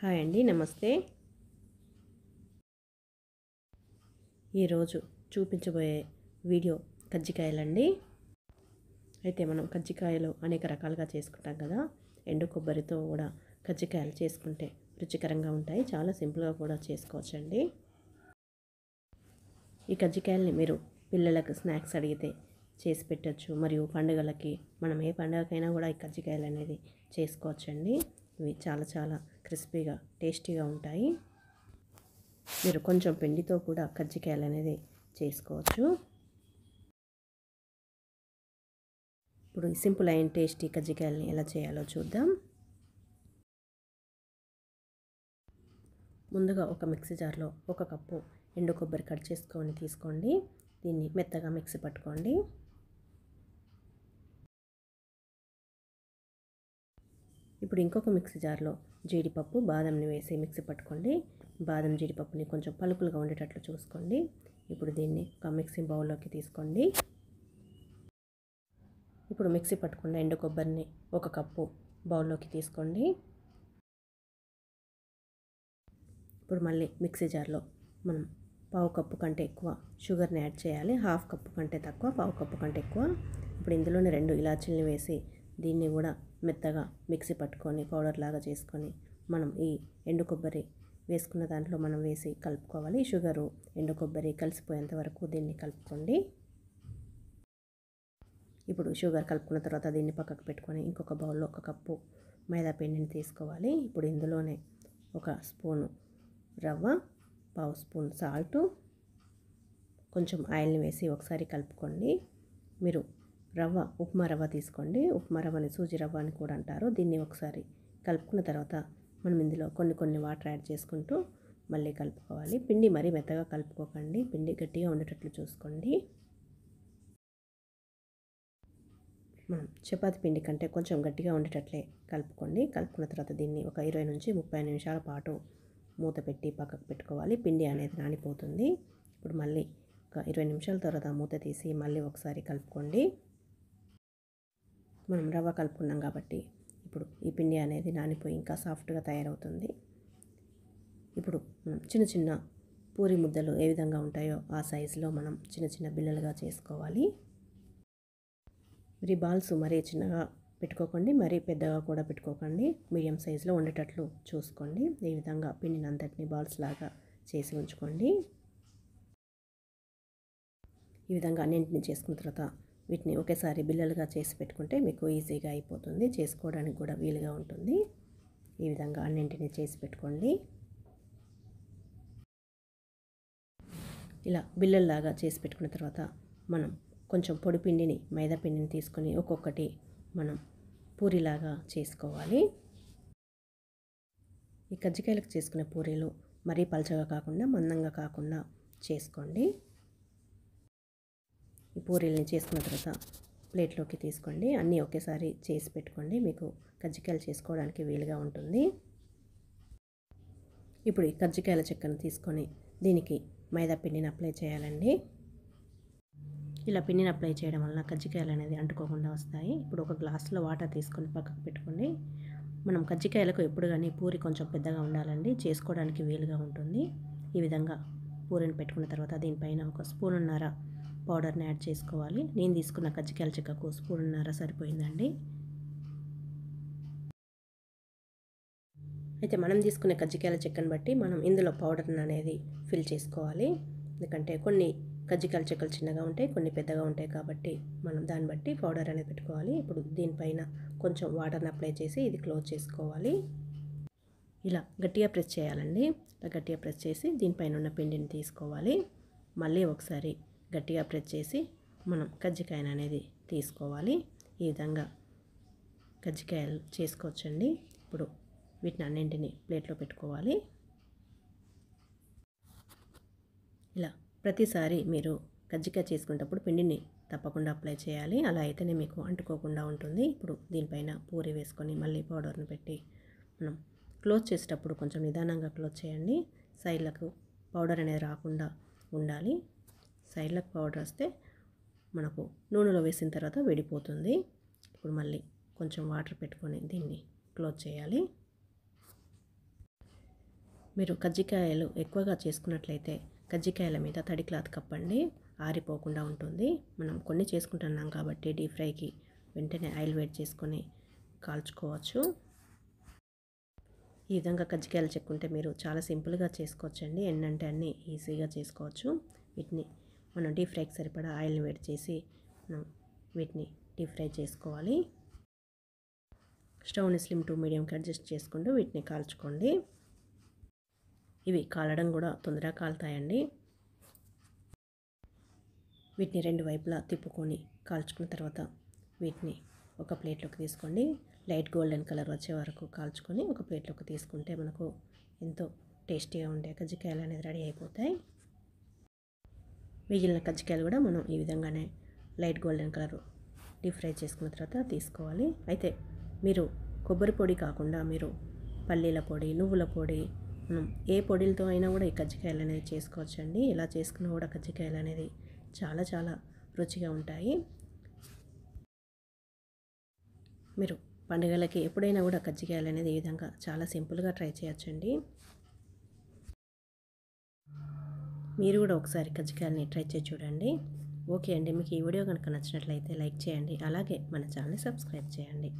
hi అండి నమస్తే ఈరోజు చూపించబోయే వీడియో కజ్జికాయలండి అయితే మనం కజ్జికాయలు అనేక రకాలుగా చేసుకుంటాం కదా ఎండు కొబ్బరితో కూడా కజ్జికాయలు చేసుకుంటే రుచికరంగా ఉంటాయి చాలా సింపుల్గా కూడా చేసుకోవచ్చండి ఈ కజ్జికాయల్ని మీరు పిల్లలకు స్నాక్స్ అడిగితే చేసి పెట్టచ్చు మరియు పండుగలకి మనం ఏ పండుగకైనా కూడా ఈ కజ్జికాయలు అనేది చేసుకోవచ్చండి ఇవి చాలా చాలా క్రిస్పీగా టేస్టీగా ఉంటాయి మీరు కొంచెం పిండితో కూడా కజ్జికాయలు అనేది చేసుకోవచ్చు ఇప్పుడు సింపుల్ అయిన టేస్టీ కజ్జికాయలని ఎలా చేయాలో చూద్దాం ముందుగా ఒక మిక్సీ జార్లో ఒక కప్పు ఎండు కొబ్బరి కట్ చేసుకొని తీసుకోండి దీన్ని మెత్తగా మిక్సీ పట్టుకోండి ఇప్పుడు ఇంకొక మిక్సీ జార్లో జీడిపప్పు బాదంని వేసి మిక్సీ పట్టుకోండి బాదం జీడిపప్పుని కొంచెం పలుకులుగా ఉండేటట్లు చూసుకోండి ఇప్పుడు దీన్ని ఒక మిక్సీ బౌల్లోకి తీసుకోండి ఇప్పుడు మిక్సీ పట్టుకున్న ఎండు కొబ్బరిని ఒక కప్పు బౌల్లోకి తీసుకోండి ఇప్పుడు మళ్ళీ మిక్సీ జార్లో మనం పావు కప్పు కంటే ఎక్కువ షుగర్ని యాడ్ చేయాలి హాఫ్ కప్పు కంటే తక్కువ పావు కప్పు కంటే ఎక్కువ ఇప్పుడు ఇందులోనే రెండు ఇలాచీలను వేసి దీన్ని కూడా మెత్తగా మిక్సీ పట్టుకొని పౌడర్ లాగా చేసుకొని మనం ఈ ఎండు కొబ్బరి వేసుకున్న దాంట్లో మనం వేసి కలుపుకోవాలి షుగరు ఎండు కొబ్బరి కలిసిపోయేంత వరకు దీన్ని కలుపుకోండి ఇప్పుడు షుగర్ కలుపుకున్న తర్వాత దీన్ని పక్కకు పెట్టుకొని ఇంకొక బౌల్లో ఒక కప్పు మైదా పిండిని తీసుకోవాలి ఇప్పుడు ఇందులోనే ఒక స్పూను రవ్వ పావు స్పూన్ సాల్టు కొంచెం ఆయిల్ని వేసి ఒకసారి కలుపుకోండి మీరు రవ్వ ఉప్మా రవ్వ తీసుకోండి ఉప్మా రవ్వని సూజీ రవ్వ అని కూడా అంటారు దీన్ని ఒకసారి కలుపుకున్న తర్వాత మనం ఇందులో కొన్ని కొన్ని వాటర్ యాడ్ చేసుకుంటూ మళ్ళీ కలుపుకోవాలి పిండి మరీ మెత్తగా కలుపుకోకండి పిండి గట్టిగా ఉండేటట్లు చూసుకోండి మనం చపాతి పిండి కంటే కొంచెం గట్టిగా ఉండేటట్లే కలుపుకోండి కలుపుకున్న తర్వాత దీన్ని ఒక ఇరవై నుంచి ముప్పై నిమిషాల పాటు మూత పెట్టి పక్కకు పెట్టుకోవాలి పిండి అనేది నానిపోతుంది ఇప్పుడు మళ్ళీ ఒక ఇరవై నిమిషాల తర్వాత మూత తీసి మళ్ళీ ఒకసారి కలుపుకోండి మనం రవ్వ కలుపుకున్నాం కాబట్టి ఇప్పుడు ఈ పిండి అనేది నానిపోయి ఇంకా సాఫ్ట్గా తయారవుతుంది ఇప్పుడు మనం చిన్న చిన్న పూరి ముద్దలు ఏ విధంగా ఉంటాయో ఆ సైజులో మనం చిన్న చిన్న బిల్లలుగా చేసుకోవాలి మరి బాల్స్ మరీ చిన్నగా పెట్టుకోకండి మరీ పెద్దగా కూడా పెట్టుకోకండి మీడియం సైజులో ఉండేటట్లు చూసుకోండి ఈ విధంగా పిండిని అంతటిని బాల్స్ లాగా చేసి ఉంచుకోండి ఈ విధంగా అన్నింటిని చేసుకున్న తర్వాత వీటిని ఒకేసారి బిల్లలుగా చేసి పెట్టుకుంటే మీకు ఈజీగా అయిపోతుంది చేసుకోవడానికి కూడా వీలుగా ఉంటుంది ఈ విధంగా అన్నింటినీ చేసి పెట్టుకోండి ఇలా బిల్లల్లాగా చేసి పెట్టుకున్న తర్వాత మనం కొంచెం పొడి పిండిని మైదా పిండిని తీసుకొని ఒక్కొక్కటి మనం పూరిలాగా చేసుకోవాలి ఈ కజ్జికాయలకు చేసుకునే పూరీలు మరీ పలచగా కాకుండా మందంగా కాకుండా చేసుకోండి ఈ పూరీలని చేసుకున్న తర్వాత ప్లేట్లోకి తీసుకోండి అన్నీ ఒకేసారి చేసి పెట్టుకోండి మీకు కజ్జికాయలు చేసుకోవడానికి వీలుగా ఉంటుంది ఇప్పుడు ఈ కజ్జికాయల చెక్కను తీసుకొని దీనికి మైదా పిండిని అప్లై చేయాలండి ఇలా పిండిని అప్లై చేయడం వలన కజ్జికాయలు అనేది అంటుకోకుండా వస్తాయి ఇప్పుడు ఒక గ్లాస్లో వాటర్ తీసుకొని పక్కకు పెట్టుకోండి మనం కజ్జికాయలకు ఎప్పుడు కానీ పూరి కొంచెం పెద్దగా ఉండాలండి చేసుకోవడానికి వీలుగా ఉంటుంది ఈ విధంగా పూరిని పెట్టుకున్న తర్వాత దీనిపైన ఒక స్పూన్ ఉన్నారా పౌడర్ని యాడ్ చేసుకోవాలి నేను తీసుకున్న కజ్జికాయల చెక్కకు స్పూన్నర సరిపోయిందండి అయితే మనం తీసుకునే కజ్జికాయల చెక్కను బట్టి మనం ఇందులో పౌడర్ని అనేది ఫిల్ చేసుకోవాలి ఎందుకంటే కొన్ని కజ్జికాయల చెక్కలు చిన్నగా ఉంటాయి కొన్ని పెద్దగా ఉంటాయి కాబట్టి మనం దాన్ని బట్టి పౌడర్ అనేది పెట్టుకోవాలి ఇప్పుడు దీనిపైన కొంచెం వాటర్ని అప్లై చేసి ఇది క్లోజ్ చేసుకోవాలి ఇలా గట్టిగా ప్రెస్ చేయాలండి ఇలా గట్టిగా ప్రెస్ చేసి దీనిపైన ఉన్న పిండిని తీసుకోవాలి మళ్ళీ ఒకసారి గట్టిగా ప్రెస్ చేసి మనం కజ్జికాయను అనేది తీసుకోవాలి ఈ విధంగా కజ్జికాయలు చేసుకోవచ్చండి ఇప్పుడు వీటిని అన్నింటినీ ప్లేట్లో పెట్టుకోవాలి ఇలా ప్రతిసారి మీరు కజ్జికాయ చేసుకునేటప్పుడు పిండిని తప్పకుండా అప్లై చేయాలి అలా అయితేనే మీకు అంటుకోకుండా ఉంటుంది ఇప్పుడు దీనిపైన పూరి వేసుకొని మళ్ళీ పౌడర్ను పెట్టి మనం క్లోజ్ చేసేటప్పుడు కొంచెం నిదానంగా క్లోజ్ చేయండి సైడ్లకు పౌడర్ అనేది రాకుండా ఉండాలి సైడ్లకు పౌడర్ వస్తే మనకు నూనెలో వేసిన తర్వాత విడిపోతుంది ఇప్పుడు మళ్ళీ కొంచెం వాటర్ పెట్టుకొని దీన్ని క్లోజ్ చేయాలి మీరు కజ్జికాయలు ఎక్కువగా చేసుకున్నట్లయితే కజ్జికాయల మీద తడి క్లాత్ కప్పండి ఆరిపోకుండా ఉంటుంది మనం కొన్ని చేసుకుంటున్నాం కాబట్టి డీప్ ఫ్రైకి వెంటనే ఆయిల్ వేడి చేసుకొని కాల్చుకోవచ్చు ఈ విధంగా కజ్జికాయలు చెక్కుంటే మీరు చాలా సింపుల్గా చేసుకోవచ్చండి ఎన్నంటే అన్నీ ఈజీగా చేసుకోవచ్చు వీటిని మనం డీప్ ఫ్రైకి సరిపడా ఆయిల్ని వేడి చేసి మనం వీటిని డీప్ ఫ్రై చేసుకోవాలి స్టవ్ని స్లిమ్ టు మీడియంకి అడ్జస్ట్ చేసుకుంటూ వీటిని కాల్చుకోండి ఇవి కాలడం కూడా తొందరగా కాలుతాయండి వీటిని రెండు వైపులా తిప్పుకొని కాల్చుకున్న తర్వాత వీటిని ఒక ప్లేట్లోకి తీసుకోండి లైట్ గోల్డెన్ కలర్ వచ్చే వరకు కాల్చుకొని ఒక ప్లేట్లోకి తీసుకుంటే మనకు ఎంతో టేస్టీగా ఉండే కజ్జికాయలు అనేది రెడీ అయిపోతాయి మిగిలిన కజ్జికాయలు కూడా మనం ఈ విధంగానే light golden colour deep fry చేసుకున్న తర్వాత తీసుకోవాలి అయితే మీరు కొబ్బరి పొడి కాకుండా మీరు పల్లీల పొడి నువ్వుల పొడి మనం ఏ పొడిలతో అయినా కూడా ఈ కజ్జికాయలు అనేది చేసుకోవచ్చండి ఇలా చేసుకున్న కూడా కజ్జికాయలు అనేది చాలా చాలా రుచిగా ఉంటాయి మీరు పండుగలకి ఎప్పుడైనా కూడా కజ్జికాయలు అనేది ఈ విధంగా చాలా సింపుల్గా ట్రై చేయొచ్చండి మీరు కూడా ఒకసారి కజ్జికాయలని ట్రై చేసి చూడండి ఓకే అండి మీకు ఈ వీడియో కనుక నచ్చినట్లయితే లైక్ చేయండి అలాగే మన ఛానల్ని సబ్స్క్రైబ్ చేయండి